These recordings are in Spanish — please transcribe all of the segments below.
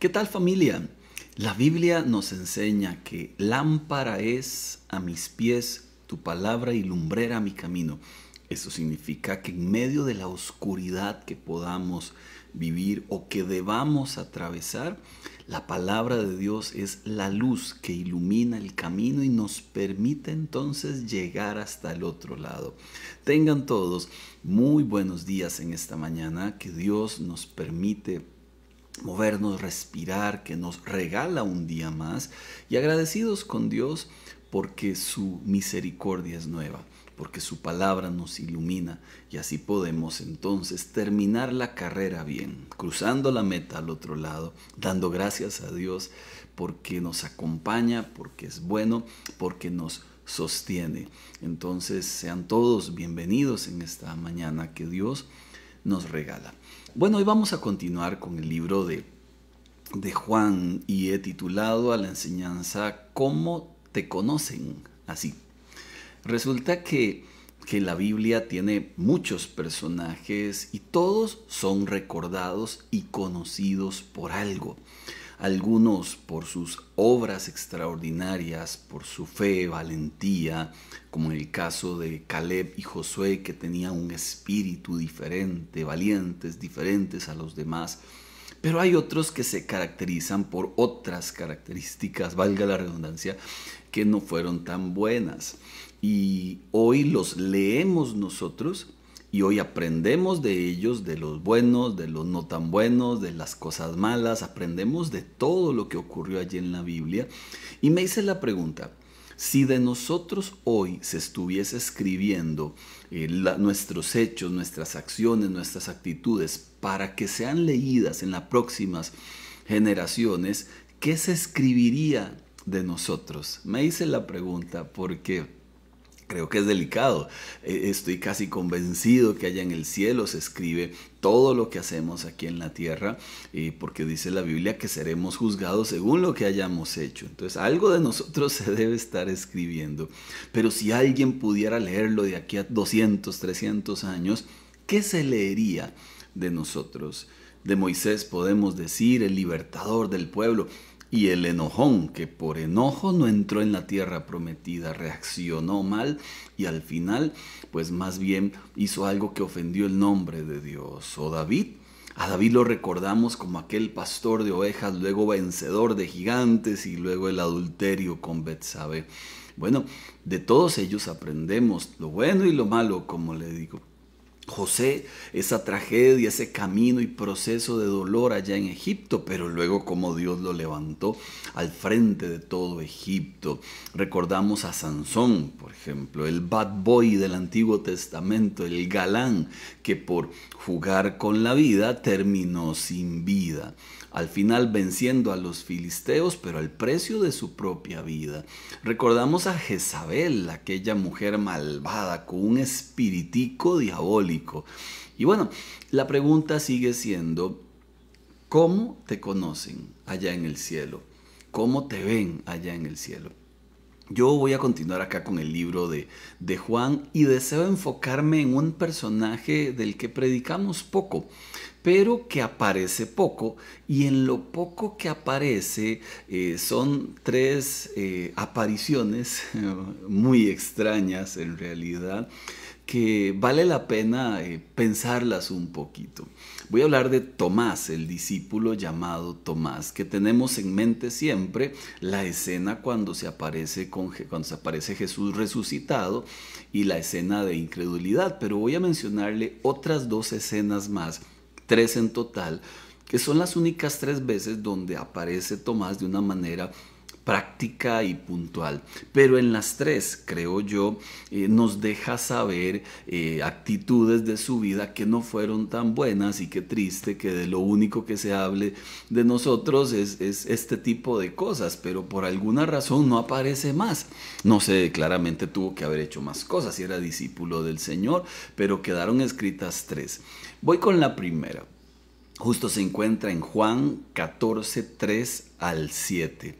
¿Qué tal familia? La Biblia nos enseña que lámpara es a mis pies tu palabra y lumbrera mi camino. Eso significa que en medio de la oscuridad que podamos vivir o que debamos atravesar, la palabra de Dios es la luz que ilumina el camino y nos permite entonces llegar hasta el otro lado. Tengan todos muy buenos días en esta mañana, que Dios nos permite movernos, respirar, que nos regala un día más y agradecidos con Dios porque su misericordia es nueva, porque su palabra nos ilumina y así podemos entonces terminar la carrera bien, cruzando la meta al otro lado, dando gracias a Dios porque nos acompaña, porque es bueno, porque nos sostiene. Entonces sean todos bienvenidos en esta mañana que Dios nos regala. Bueno, hoy vamos a continuar con el libro de, de Juan y he titulado a la enseñanza ¿Cómo te conocen así? Resulta que, que la Biblia tiene muchos personajes y todos son recordados y conocidos por algo algunos por sus obras extraordinarias, por su fe, valentía, como en el caso de Caleb y Josué, que tenían un espíritu diferente, valientes, diferentes a los demás. Pero hay otros que se caracterizan por otras características, valga la redundancia, que no fueron tan buenas. Y hoy los leemos nosotros y hoy aprendemos de ellos, de los buenos, de los no tan buenos, de las cosas malas, aprendemos de todo lo que ocurrió allí en la Biblia. Y me hice la pregunta, si de nosotros hoy se estuviese escribiendo eh, nuestros hechos, nuestras acciones, nuestras actitudes, para que sean leídas en las próximas generaciones, ¿qué se escribiría de nosotros? Me hice la pregunta porque Creo que es delicado. E, estoy casi convencido que allá en el cielo se escribe todo lo que hacemos aquí en la tierra, eh, porque dice la Biblia que seremos juzgados según lo que hayamos hecho. Entonces algo de nosotros se debe estar escribiendo. Pero si alguien pudiera leerlo de aquí a 200, 300 años, ¿qué se leería de nosotros? De Moisés podemos decir, el libertador del pueblo. Y el enojón, que por enojo no entró en la tierra prometida, reaccionó mal y al final, pues más bien hizo algo que ofendió el nombre de Dios. O David, a David lo recordamos como aquel pastor de ovejas, luego vencedor de gigantes y luego el adulterio con Betsabe. Bueno, de todos ellos aprendemos lo bueno y lo malo, como le digo. José esa tragedia, ese camino y proceso de dolor allá en Egipto, pero luego como Dios lo levantó al frente de todo Egipto. Recordamos a Sansón, por ejemplo, el bad boy del Antiguo Testamento, el galán que por jugar con la vida terminó sin vida al final venciendo a los filisteos, pero al precio de su propia vida. Recordamos a Jezabel, aquella mujer malvada, con un espiritico diabólico. Y bueno, la pregunta sigue siendo, ¿cómo te conocen allá en el cielo? ¿Cómo te ven allá en el cielo? Yo voy a continuar acá con el libro de, de, Juan y deseo enfocarme en un personaje del que predicamos poco pero que aparece poco y en lo poco que aparece eh, son tres eh, apariciones muy extrañas en realidad que vale la pena eh, pensarlas un poquito. Voy a hablar de Tomás, el discípulo llamado Tomás, que tenemos en mente siempre la escena cuando se aparece, con, cuando se aparece Jesús resucitado y la escena de incredulidad, pero voy a mencionarle otras dos escenas más tres en total, que son las únicas tres veces donde aparece Tomás de una manera práctica y puntual. Pero en las tres, creo yo, eh, nos deja saber eh, actitudes de su vida que no fueron tan buenas y qué triste que de lo único que se hable de nosotros es, es este tipo de cosas, pero por alguna razón no aparece más. No sé, claramente tuvo que haber hecho más cosas y era discípulo del Señor, pero quedaron escritas tres. Voy con la primera. Justo se encuentra en Juan 14, 3 al 7.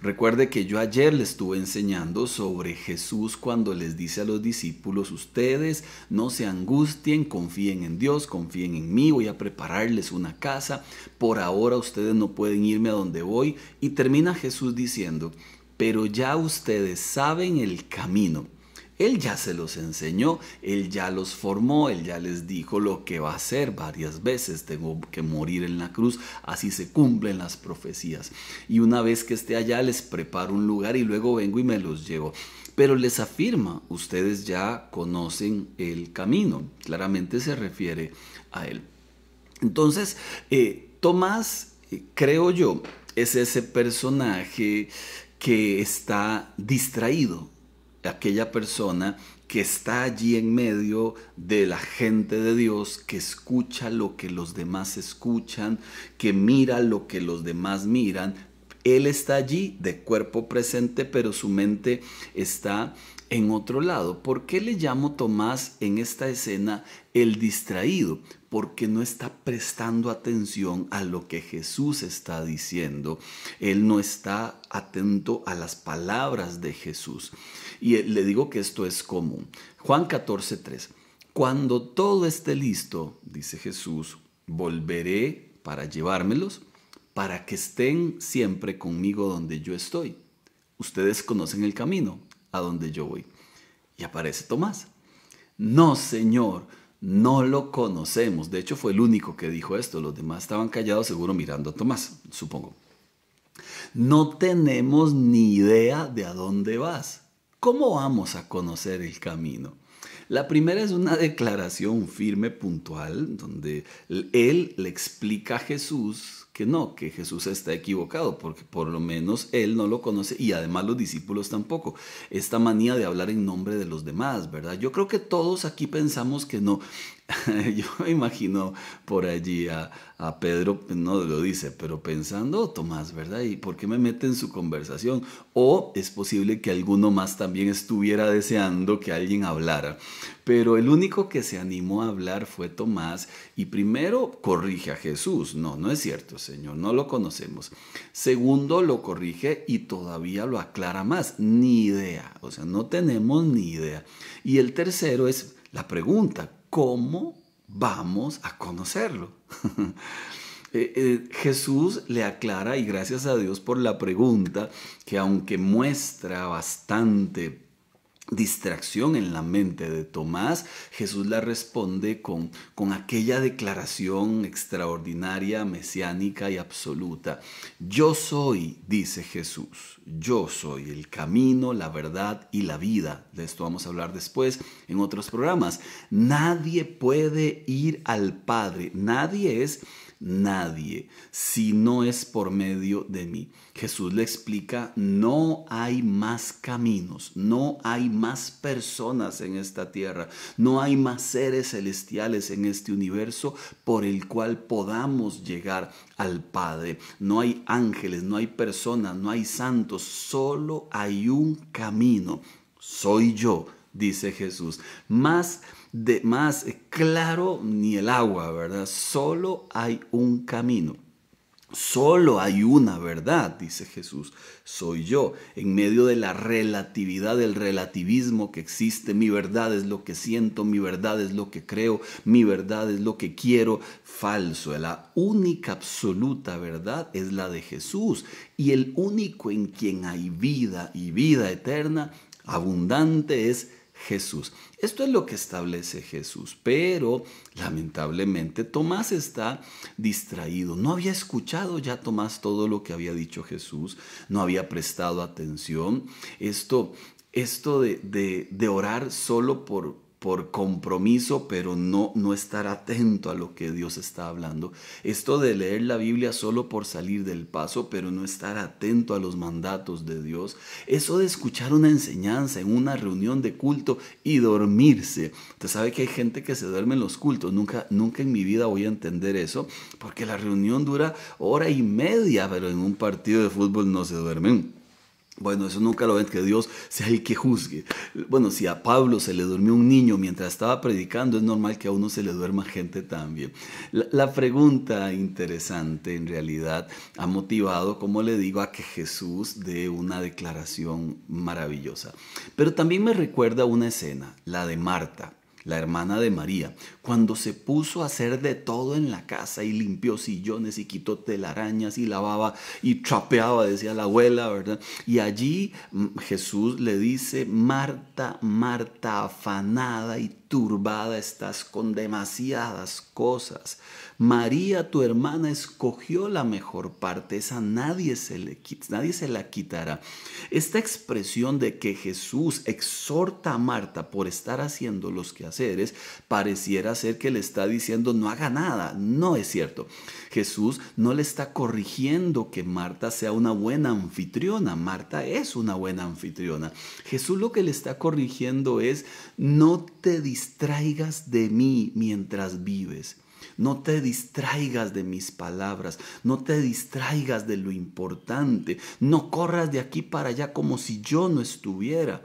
Recuerde que yo ayer le estuve enseñando sobre Jesús cuando les dice a los discípulos, ustedes no se angustien, confíen en Dios, confíen en mí, voy a prepararles una casa, por ahora ustedes no pueden irme a donde voy. Y termina Jesús diciendo, pero ya ustedes saben el camino él ya se los enseñó, Él ya los formó, Él ya les dijo lo que va a hacer varias veces. Tengo que morir en la cruz, así se cumplen las profecías. Y una vez que esté allá, les preparo un lugar y luego vengo y me los llevo. Pero les afirma, ustedes ya conocen el camino. Claramente se refiere a Él. Entonces, eh, Tomás, eh, creo yo, es ese personaje que está distraído, aquella persona que está allí en medio de la gente de Dios, que escucha lo que los demás escuchan, que mira lo que los demás miran, él está allí de cuerpo presente, pero su mente está en otro lado. ¿Por qué le llamo Tomás en esta escena el distraído? Porque no está prestando atención a lo que Jesús está diciendo. Él no está atento a las palabras de Jesús. Y le digo que esto es común. Juan 14, 3. Cuando todo esté listo, dice Jesús, volveré para llevármelos para que estén siempre conmigo donde yo estoy. Ustedes conocen el camino a donde yo voy. Y aparece Tomás. No, Señor, no lo conocemos. De hecho, fue el único que dijo esto. Los demás estaban callados, seguro mirando a Tomás, supongo. No tenemos ni idea de a dónde vas. ¿Cómo vamos a conocer el camino? La primera es una declaración firme, puntual, donde él le explica a Jesús que no, que Jesús está equivocado, porque por lo menos él no lo conoce y además los discípulos tampoco. Esta manía de hablar en nombre de los demás, ¿verdad? Yo creo que todos aquí pensamos que no. Yo imagino por allí a, a, Pedro, no lo dice, pero pensando, Tomás, ¿verdad? ¿Y por qué me mete en su conversación? O es posible que alguno más también estuviera deseando que alguien hablara, pero el único que se animó a hablar fue Tomás y primero corrige a Jesús. No, no es cierto, Señor, no lo conocemos. Segundo, lo corrige y todavía lo aclara más. Ni idea, o sea, no tenemos ni idea. Y el tercero es la pregunta, ¿cómo vamos a conocerlo? Eh, eh, Jesús le aclara, y gracias a Dios por la pregunta, que aunque muestra bastante distracción en la mente de Tomás, Jesús la responde con, con aquella declaración extraordinaria, mesiánica y absoluta. Yo soy, dice Jesús, yo soy el camino, la verdad y la vida. De esto vamos a hablar después en otros programas. Nadie puede ir al Padre, nadie es nadie si no es por medio de mí. Jesús le explica, no hay más caminos, no hay más personas en esta tierra, no hay más seres celestiales en este universo por el cual podamos llegar al Padre. No hay ángeles, no hay personas, no hay santos, solo hay un camino. Soy yo, dice Jesús. Más de más claro ni el agua, ¿verdad? Solo hay un camino. Solo hay una verdad, dice Jesús, soy yo. En medio de la relatividad, del relativismo que existe, mi verdad es lo que siento, mi verdad es lo que creo, mi verdad es lo que quiero, falso. La única absoluta verdad es la de Jesús y el único en quien hay vida y vida eterna, abundante, es Jesús. Esto es lo que establece Jesús, pero lamentablemente Tomás está distraído. No había escuchado ya Tomás todo lo que había dicho Jesús, no había prestado atención. Esto, esto de, de, de orar solo por, por compromiso, pero no, no estar atento a lo que Dios está hablando. Esto de leer la Biblia solo por salir del paso, pero no estar atento a los mandatos de Dios. Eso de escuchar una enseñanza en una reunión de culto y dormirse. Usted sabe que hay gente que se duerme en los cultos. Nunca, nunca en mi vida voy a entender eso, porque la reunión dura hora y media, pero en un partido de fútbol no se duermen bueno, eso nunca lo ven, que Dios sea el que juzgue. Bueno, si a Pablo se le durmió un niño mientras estaba predicando, es normal que a uno se le duerma gente también. La, pregunta interesante en realidad ha motivado, como le digo, a que Jesús dé una declaración maravillosa. Pero también me recuerda una escena, la de Marta la hermana de María, cuando se puso a hacer de todo en la casa y limpió sillones y quitó telarañas y lavaba y trapeaba, decía la abuela, ¿verdad? Y allí mm, Jesús le dice, Marta, Marta, afanada y turbada estás con demasiadas cosas. María, tu hermana, escogió la mejor parte, esa nadie se, nadie se la quitará. Esta expresión de que Jesús exhorta a Marta por estar haciendo los quehaceres, pareciera ser que le está diciendo no haga nada. No es cierto. Jesús no le está corrigiendo que Marta sea una buena anfitriona. Marta es una buena anfitriona. Jesús lo que le está corrigiendo es no te distraigas de mí mientras vives. No te distraigas de mis palabras, no te distraigas de lo importante, no corras de aquí para allá como si yo no estuviera.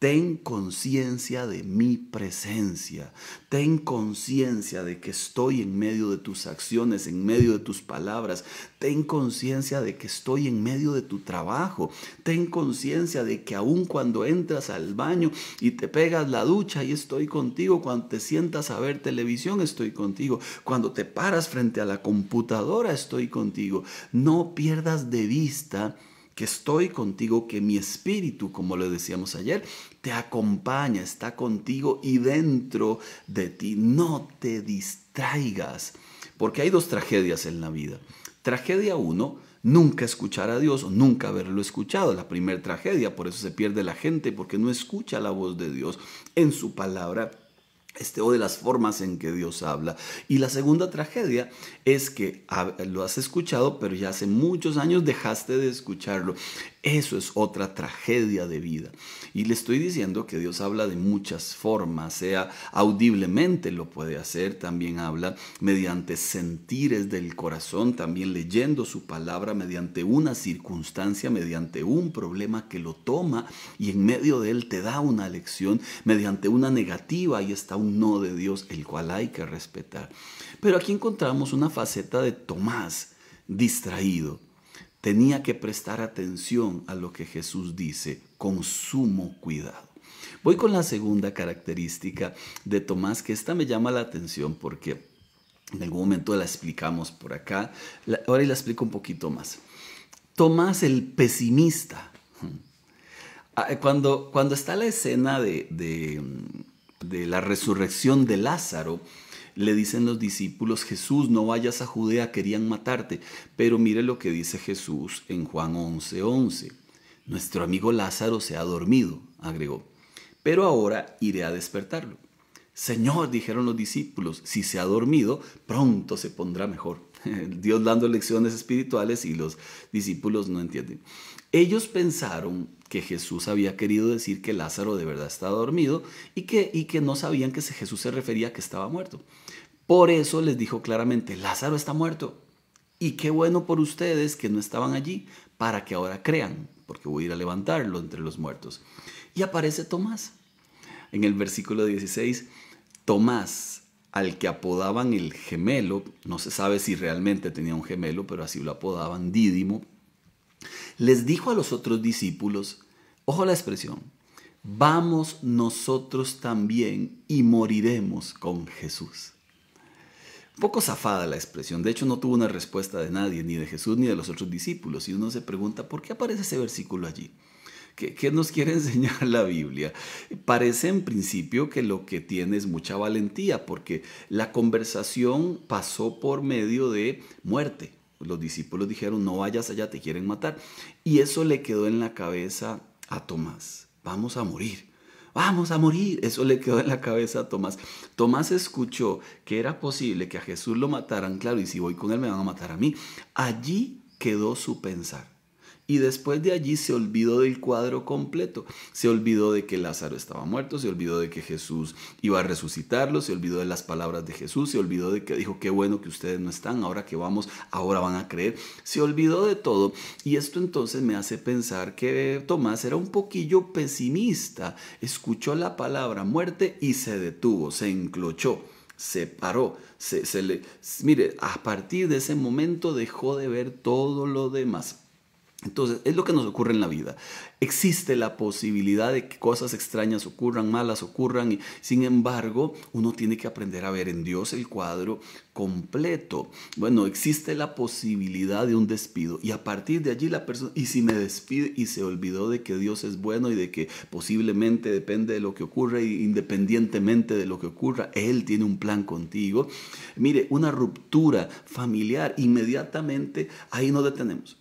Ten conciencia de mi presencia. Ten conciencia de que estoy en medio de tus acciones, en medio de tus palabras. Ten conciencia de que estoy en medio de tu trabajo. Ten conciencia de que aun cuando entras al baño y te pegas la ducha, y estoy contigo. Cuando te sientas a ver televisión, estoy contigo. Cuando te paras frente a la computadora, estoy contigo. No pierdas de vista que estoy contigo, que mi espíritu, como lo decíamos ayer, te acompaña, está contigo y dentro de ti. No te distraigas, porque hay dos tragedias en la vida. Tragedia uno, nunca escuchar a Dios o nunca haberlo escuchado. La primera tragedia, por eso se pierde la gente, porque no escucha la voz de Dios en su palabra este, o de las formas en que Dios habla. Y la segunda tragedia es que lo has escuchado, pero ya hace muchos años dejaste de escucharlo. Eso es otra tragedia de vida. Y le estoy diciendo que Dios habla de muchas formas, sea audiblemente lo puede hacer, también habla mediante sentires del corazón, también leyendo su palabra, mediante una circunstancia, mediante un problema que lo toma y en medio de él te da una lección, mediante una negativa, ahí está un no de Dios, el cual hay que respetar. Pero aquí encontramos una faceta de Tomás distraído tenía que prestar atención a lo que Jesús dice con sumo cuidado. Voy con la segunda característica de Tomás, que esta me llama la atención porque en algún momento la explicamos por acá. Ahora la explico un poquito más. Tomás el pesimista. Ah, cuando, cuando está la escena de la resurrección de Lázaro, le dicen los discípulos, Jesús, no vayas a Judea, querían matarte. Pero mire lo que dice Jesús en Juan 11:11. 11. Nuestro amigo Lázaro se ha dormido, agregó. Pero ahora iré a despertarlo. Señor, dijeron los discípulos, si se ha dormido, pronto se pondrá mejor. Dios dando lecciones espirituales y los discípulos no entienden. Ellos pensaron que Jesús había querido decir que Lázaro de verdad estaba dormido y que, y que no sabían que Jesús se refería a que estaba muerto. Por eso les dijo claramente, Lázaro está muerto. Y qué bueno por ustedes que no estaban allí, para que ahora crean, porque voy a ir a levantarlo entre los muertos. Y aparece Tomás. En el versículo 16, Tomás, al que apodaban el gemelo, no se sabe si realmente tenía un gemelo, pero así lo apodaban, Dídimo, les dijo a los otros discípulos, ojo la expresión, vamos nosotros también y moriremos con Jesús. Un poco zafada la expresión, de hecho no tuvo una respuesta de nadie, ni de Jesús ni de los otros discípulos, y uno se pregunta, ¿por qué aparece ese versículo allí? ¿Qué, ¿Qué, nos quiere enseñar la Biblia? Parece en principio que lo que tiene es mucha valentía, porque la conversación pasó por medio de muerte. Los discípulos dijeron, no vayas allá, te quieren matar. Y eso le quedó en la cabeza a Tomás, vamos a morir vamos a morir. Eso le quedó en la cabeza a Tomás. Tomás escuchó que era posible que a Jesús lo mataran, claro, y si voy con él me van a matar a mí. Allí quedó su pensar. Y después de allí se olvidó del cuadro completo. Se olvidó de que Lázaro estaba muerto, se olvidó de que Jesús iba a resucitarlo, se olvidó de las palabras de Jesús, se olvidó de que dijo, qué bueno que ustedes no están, ahora que vamos, ahora van a creer. Se olvidó de todo. Y esto entonces me hace pensar que Tomás era un poquillo pesimista. Escuchó la palabra muerte y se detuvo, se enclochó se paró, se, se le, mire, a partir de ese momento dejó de ver todo lo demás. Entonces, es lo que nos ocurre en la vida. Existe la posibilidad de que cosas extrañas ocurran, malas ocurran, y sin embargo, uno tiene que aprender a ver en Dios el cuadro completo. Bueno, existe la posibilidad de un despido y a partir de allí la persona, y si me despide y se olvidó de que Dios es bueno y de que posiblemente depende de lo que ocurra e independientemente de lo que ocurra, Él tiene un plan contigo. Mire, una ruptura familiar, inmediatamente ahí nos detenemos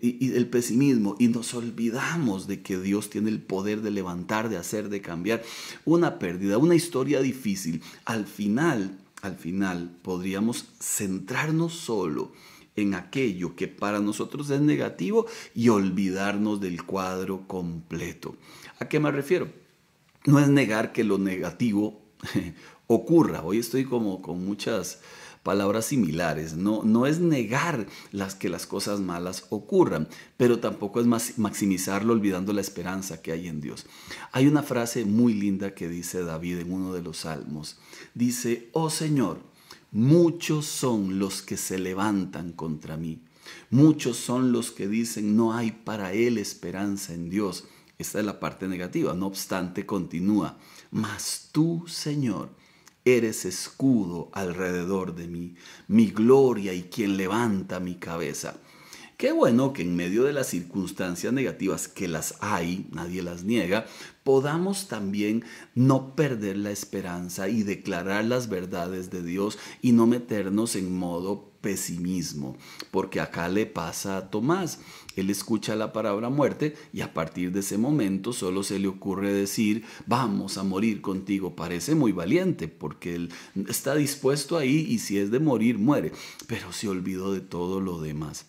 y, el del pesimismo y nos olvidamos de que Dios tiene el poder de levantar, de hacer, de cambiar una pérdida, una historia difícil. Al final, al final podríamos centrarnos solo en aquello que para nosotros es negativo y olvidarnos del cuadro completo. ¿A qué me refiero? No es negar que lo negativo ocurra. Hoy estoy como con muchas palabras similares. No, no es negar las que las cosas malas ocurran, pero tampoco es maximizarlo olvidando la esperanza que hay en Dios. Hay una frase muy linda que dice David en uno de los salmos. Dice, oh Señor, muchos son los que se levantan contra mí. Muchos son los que dicen, no hay para él esperanza en Dios. Esta es la parte negativa, no obstante continúa. Mas tú, Señor, eres escudo alrededor de mí, mi gloria y quien levanta mi cabeza. Qué bueno que en medio de las circunstancias negativas que las hay, nadie las niega, podamos también no perder la esperanza y declarar las verdades de Dios y no meternos en modo pesimismo, porque acá le pasa a Tomás. Él escucha la palabra muerte y a partir de ese momento solo se le ocurre decir, vamos a morir contigo. Parece muy valiente porque él está dispuesto ahí y si es de morir, muere. Pero se olvidó de todo lo demás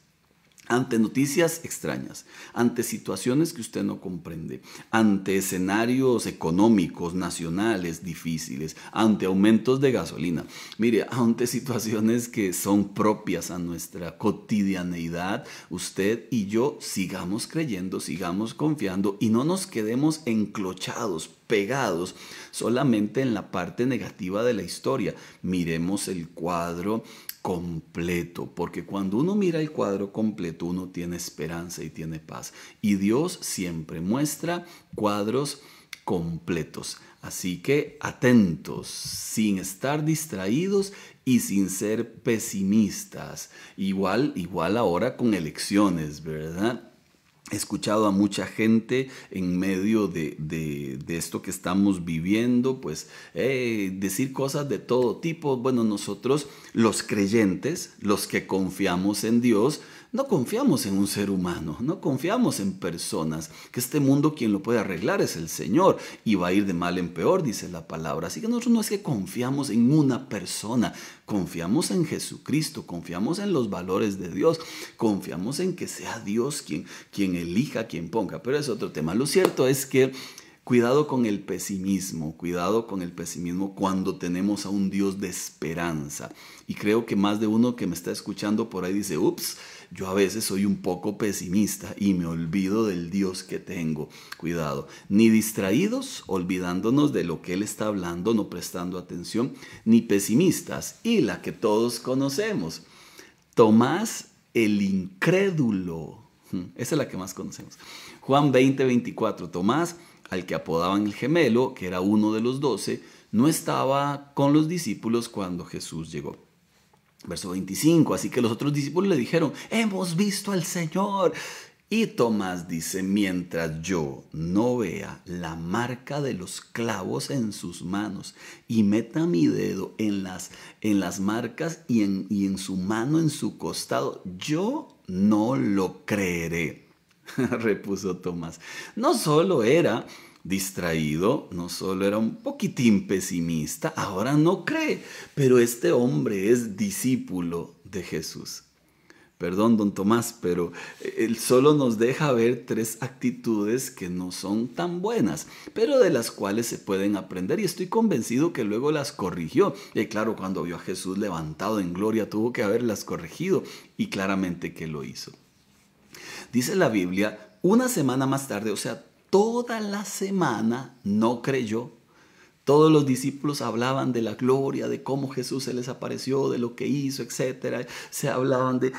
ante noticias extrañas, ante situaciones que usted no comprende, ante escenarios económicos, nacionales difíciles, ante aumentos de gasolina, mire, ante situaciones que son propias a nuestra cotidianeidad, usted y yo sigamos creyendo, sigamos confiando y no nos quedemos enclochados, pegados solamente en la parte negativa de la historia. Miremos el cuadro completo, porque cuando uno mira el cuadro completo, uno tiene esperanza y tiene paz. Y Dios siempre muestra cuadros completos. Así que atentos, sin estar distraídos y sin ser pesimistas. Igual, igual ahora con elecciones, ¿verdad? He escuchado a mucha gente en medio de, de, esto que estamos viviendo, pues eh, decir cosas de todo tipo. Bueno, nosotros los creyentes, los que confiamos en Dios, no confiamos en un ser humano, no confiamos en personas, que este mundo quien lo puede arreglar es el Señor y va a ir de mal en peor, dice la palabra. Así que nosotros no es que confiamos en una persona, confiamos en Jesucristo, confiamos en los valores de Dios, confiamos en que sea Dios quien, quien elija, quien ponga, pero es otro tema. Lo cierto es que... Cuidado con el pesimismo, cuidado con el pesimismo cuando tenemos a un Dios de esperanza. Y creo que más de uno que me está escuchando por ahí dice, ups, yo a veces soy un poco pesimista y me olvido del Dios que tengo. Cuidado, ni distraídos, olvidándonos de lo que Él está hablando, no prestando atención, ni pesimistas, y la que todos conocemos. Tomás el incrédulo. Hmm, esa es la que más conocemos. Juan 20, 24. Tomás, al que apodaban el gemelo, que era uno de los doce, no estaba con los discípulos cuando Jesús llegó. Verso 25, así que los otros discípulos le dijeron, hemos visto al Señor. Y Tomás dice, mientras yo no vea la marca de los clavos en sus manos y meta mi dedo en las, en las marcas y en, y en su mano, en su costado, yo no lo creeré, repuso Tomás. No solo era distraído, no solo era un poquitín pesimista, ahora no cree, pero este hombre es discípulo de Jesús. Perdón, don Tomás, pero eh, él solo nos deja ver tres actitudes que no son tan buenas, pero de las cuales se pueden aprender y estoy convencido que luego las corrigió. Y claro, cuando vio a Jesús levantado en gloria, tuvo que haberlas corregido y claramente que lo hizo. Dice la Biblia, una semana más tarde, o sea, toda la semana no creyó todos los discípulos hablaban de la gloria, de cómo Jesús se les apareció, de lo que hizo, etc. Se hablaban de,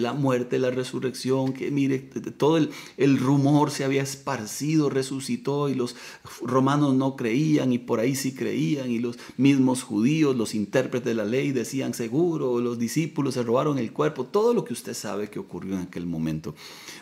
la muerte, de la resurrección, que mire, todo el, el, rumor se había esparcido, resucitó y los romanos no creían y por ahí sí creían y los mismos judíos, los intérpretes de la ley decían seguro, los discípulos se robaron el cuerpo, todo lo que usted sabe que ocurrió en aquel momento.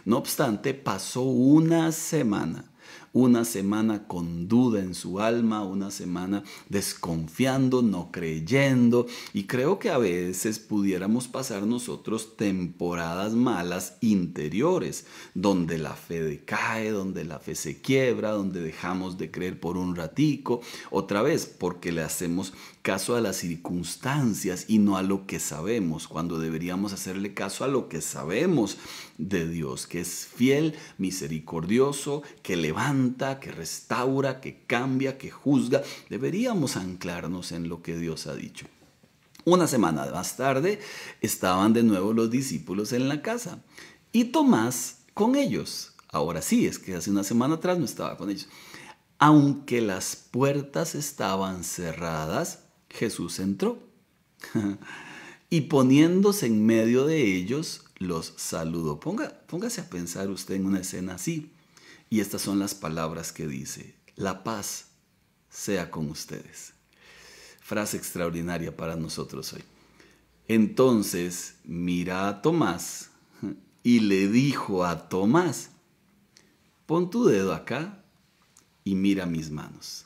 No obstante, pasó una semana una semana con duda en su alma, una semana desconfiando, no creyendo. Y creo que a veces pudiéramos pasar nosotros temporadas malas interiores, donde la fe decae, donde la fe se quiebra, donde dejamos de creer por un ratico. Otra vez, porque le hacemos caso a las circunstancias y no a lo que sabemos, cuando deberíamos hacerle caso a lo que sabemos de Dios, que es fiel, misericordioso, que levanta, que restaura, que cambia, que juzga. Deberíamos anclarnos en lo que Dios ha dicho. Una semana más tarde estaban de nuevo los discípulos en la casa y Tomás con ellos. Ahora sí, es que hace una semana atrás no estaba con ellos aunque las puertas estaban cerradas, Jesús entró y poniéndose en medio de ellos, los saludó. póngase a pensar usted en una escena así. Y estas son las palabras que dice, la paz sea con ustedes. Frase extraordinaria para nosotros hoy. Entonces mira a Tomás y le dijo a Tomás, pon tu dedo acá y mira mis manos.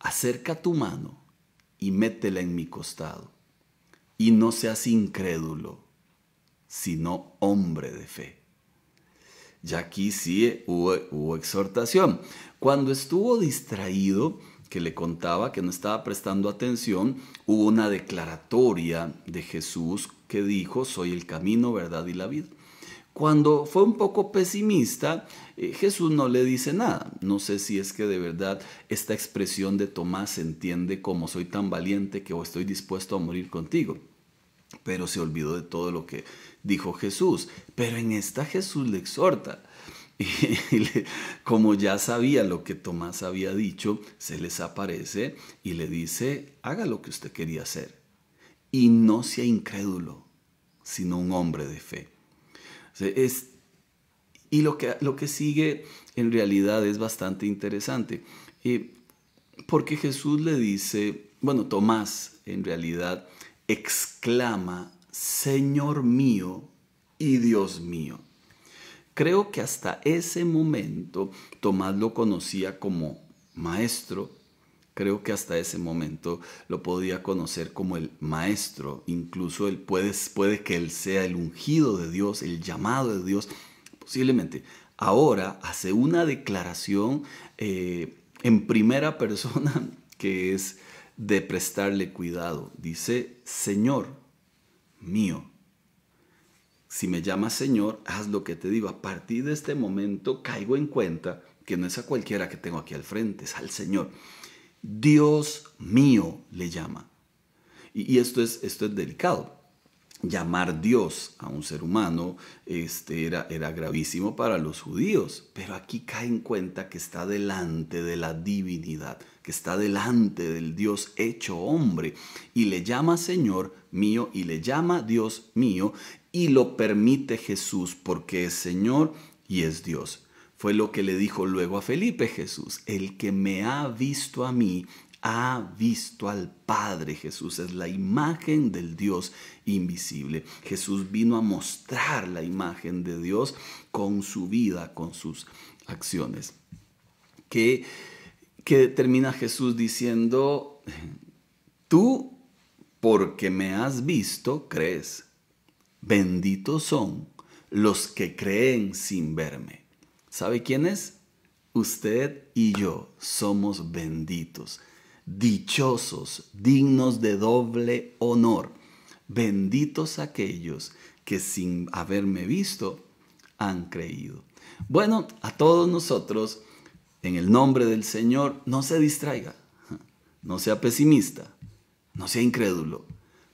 Acerca tu mano y métela en mi costado. Y no seas incrédulo, sino hombre de fe. Ya aquí sí hubo exhortación. Cuando estuvo distraído, que le contaba que no estaba prestando atención, hubo una declaratoria de Jesús que dijo, soy el camino, verdad y la vida. Cuando fue un poco pesimista, eh, Jesús no le dice nada. No sé si es que de verdad esta expresión de Tomás se entiende como soy tan valiente que estoy dispuesto a morir contigo. Pero se olvidó de todo lo que dijo Jesús. Pero en esta Jesús le exhorta. Y como ya sabía lo que Tomás había dicho, se les aparece y le dice, haga lo que usted quería hacer. Y no sea incrédulo, sino un hombre de fe. Es, y lo que, lo que sigue en realidad es bastante interesante, porque Jesús le dice, bueno, Tomás en realidad exclama, Señor mío y Dios mío. Creo que hasta ese momento Tomás lo conocía como maestro, Creo que hasta ese momento lo podía conocer como el maestro, incluso él puede, puede que él sea el ungido de Dios, el llamado de Dios, posiblemente. Ahora hace una declaración eh, en primera persona que es de prestarle cuidado. Dice, Señor mío, si me llamas Señor, haz lo que te digo. A partir de este momento caigo en cuenta que no es a cualquiera que tengo aquí al frente, es al Señor. Dios mío, le llama. Y, esto, es, esto es delicado. Llamar Dios a un ser humano este, era, era gravísimo para los judíos, pero aquí cae en cuenta que está delante de la divinidad, que está delante del Dios hecho hombre, y le llama Señor mío, y le llama Dios mío, y lo permite Jesús porque es Señor y es Dios. Fue lo que le dijo luego a Felipe Jesús, el que me ha visto a mí, ha visto al Padre. Jesús es la imagen del Dios invisible. Jesús vino a mostrar la imagen de Dios con su vida, con sus acciones. Que, que termina Jesús diciendo, tú porque me has visto, crees. Benditos son los que creen sin verme. ¿Sabe quién es? Usted y yo somos benditos, dichosos, dignos de doble honor. Benditos aquellos que sin haberme visto han creído. Bueno, a todos nosotros, en el nombre del Señor, no se distraiga, no sea pesimista, no sea incrédulo.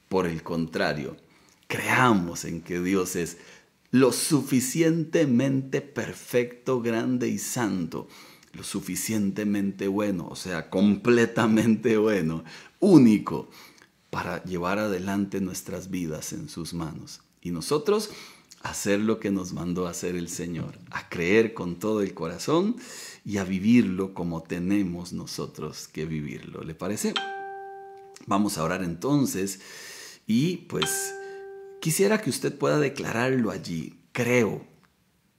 Por el contrario, creamos en que Dios es lo suficientemente perfecto, grande y santo, lo suficientemente bueno, o sea, completamente bueno, único, para llevar adelante nuestras vidas en sus manos. Y nosotros hacer lo que nos mandó a hacer el Señor, a creer con todo el corazón y a vivirlo como tenemos nosotros que vivirlo. ¿Le parece? Vamos a orar entonces y pues Quisiera que usted pueda declararlo allí. Creo.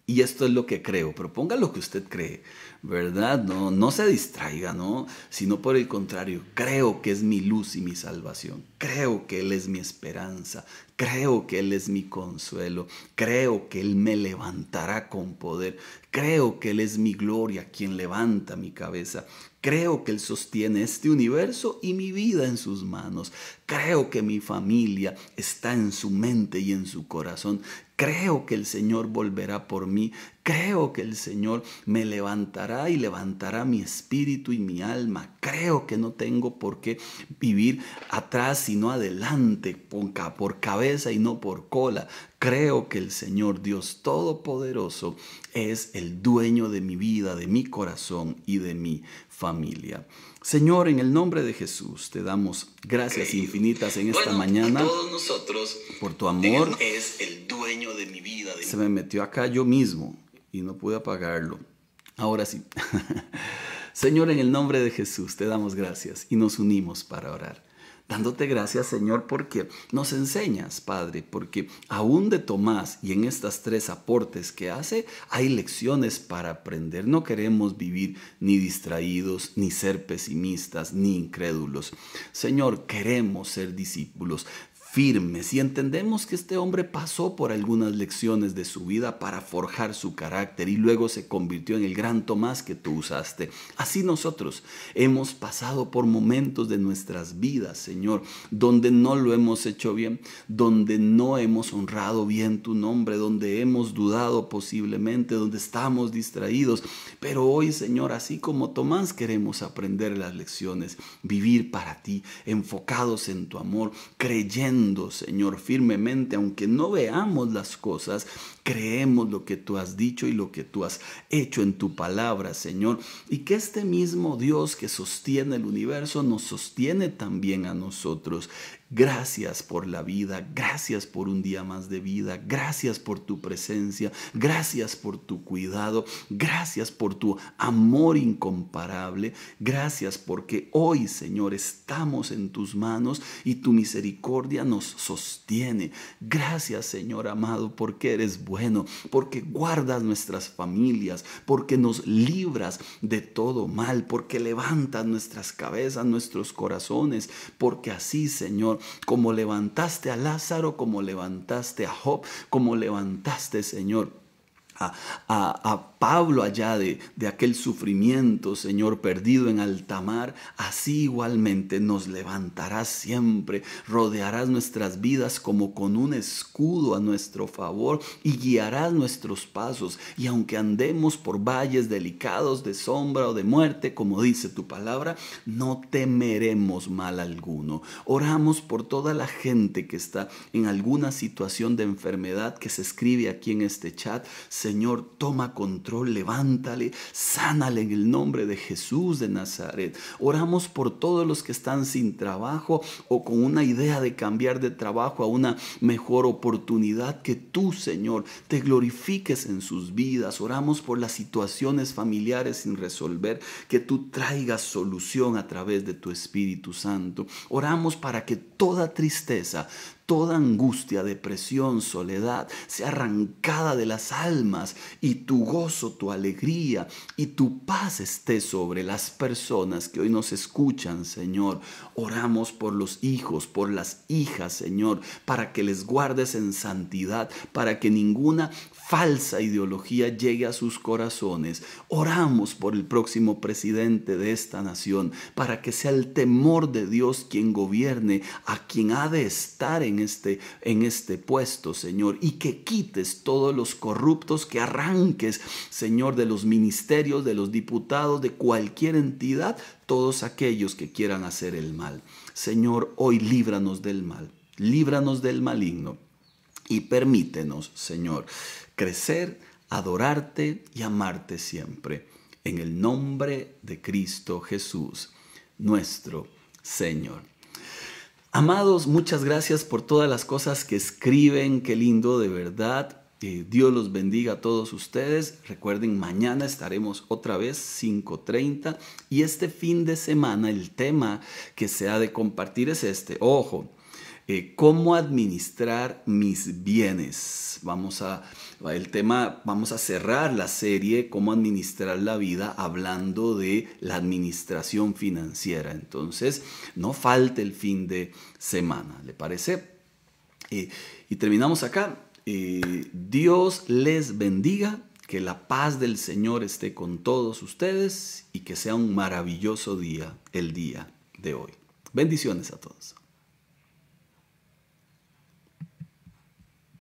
Y esto es lo que creo. Proponga lo que usted cree, ¿verdad? No, no se distraiga, ¿no? Sino por el contrario, creo que es mi luz y mi salvación. Creo que Él es mi esperanza. Creo que Él es mi consuelo. Creo que Él me levantará con poder. Creo que Él es mi gloria, quien levanta mi cabeza. Creo que Él sostiene este universo y mi vida en sus manos. Creo que mi familia está en su mente y en su corazón. Creo que el Señor volverá por mí. Creo que el Señor me levantará y levantará mi espíritu y mi alma. Creo que no tengo por qué vivir atrás sino adelante, por cabeza y no por cola. Creo que el Señor Dios Todopoderoso es el dueño de mi vida, de mi corazón y de mi familia. Señor, en el nombre de Jesús te damos gracias infinitas en esta mañana. nosotros por tu amor. es el dueño de mi vida. Se me metió acá yo mismo y no pude apagarlo. Ahora sí. Señor, en el nombre de Jesús te damos gracias y nos unimos para orar. Dándote gracias, Señor, porque nos enseñas, Padre, porque aún de Tomás y en estas tres aportes que hace, hay lecciones para aprender. No queremos vivir ni distraídos, ni ser pesimistas, ni incrédulos. Señor, queremos ser discípulos firmes y entendemos que este hombre pasó por algunas lecciones de su vida para forjar su carácter y luego se convirtió en el gran Tomás que tú usaste, así nosotros hemos pasado por momentos de nuestras vidas, Señor, donde no lo hemos hecho bien, donde no hemos honrado bien tu nombre, donde hemos dudado posiblemente, donde estamos distraídos. Pero hoy, Señor, así como Tomás queremos aprender las lecciones, vivir para ti, enfocados en tu amor, creyendo Señor, firmemente, aunque no veamos las cosas, creemos lo que tú has dicho y lo que tú has hecho en tu palabra, Señor. Y que este mismo Dios que sostiene el universo nos sostiene también a nosotros. Gracias por la vida, gracias por un día más de vida, gracias por tu presencia, gracias por tu cuidado, gracias por tu amor incomparable, gracias porque hoy, Señor, estamos en tus manos y tu misericordia nos sostiene. Gracias, Señor amado, porque eres bueno, porque guardas nuestras familias, porque nos libras de todo mal, porque levantas nuestras cabezas, nuestros corazones, porque así, Señor, como levantaste a Lázaro, como levantaste a Job, como levantaste, Señor, a, a, Pablo allá de, de aquel sufrimiento, Señor, perdido en alta mar, así igualmente nos levantarás siempre, rodearás nuestras vidas como con un escudo a nuestro favor y guiarás nuestros pasos. Y aunque andemos por valles delicados de sombra o de muerte, como dice tu palabra, no temeremos mal alguno. Oramos por toda la gente que está en alguna situación de enfermedad que se escribe aquí en este chat. Señor, toma control levántale, sánale en el nombre de Jesús de Nazaret. Oramos por todos los que están sin trabajo o con una idea de cambiar de trabajo a una mejor oportunidad, que tú, Señor, te glorifiques en sus vidas. Oramos por las situaciones familiares sin resolver, que tú traigas solución a través de tu Espíritu Santo. Oramos para que toda tristeza, toda angustia, depresión, soledad sea arrancada de las almas y tu gozo, tu alegría y tu paz esté sobre las personas que hoy nos escuchan, Señor. Oramos por los hijos, por las hijas, Señor, para que les guardes en santidad, para que ninguna falsa ideología llegue a sus corazones. Oramos por el próximo presidente de esta nación, para que sea el temor de Dios quien gobierne, a quien ha de estar en este, en este puesto, Señor, y que quites todos los corruptos, que arranques, Señor, de los ministerios, de los diputados, de cualquier entidad, todos aquellos que quieran hacer el mal. Señor, hoy líbranos del mal, líbranos del maligno y permítenos, Señor, crecer, adorarte y amarte siempre. En el nombre de Cristo Jesús, nuestro Señor. Amados, muchas gracias por todas las cosas que escriben. Qué lindo, de verdad. Que eh, Dios los bendiga a todos ustedes. Recuerden, mañana estaremos otra vez 5.30 y este fin de semana el tema que se ha de compartir es este. Ojo, eh, cómo administrar mis bienes. Vamos a, el tema, vamos a cerrar la serie, cómo administrar la vida, hablando de la administración financiera. Entonces, no falte el fin de semana, ¿le parece? Eh, y terminamos acá. Eh, Dios les bendiga, que la paz del Señor esté con todos ustedes y que sea un maravilloso día el día de hoy. Bendiciones a todos.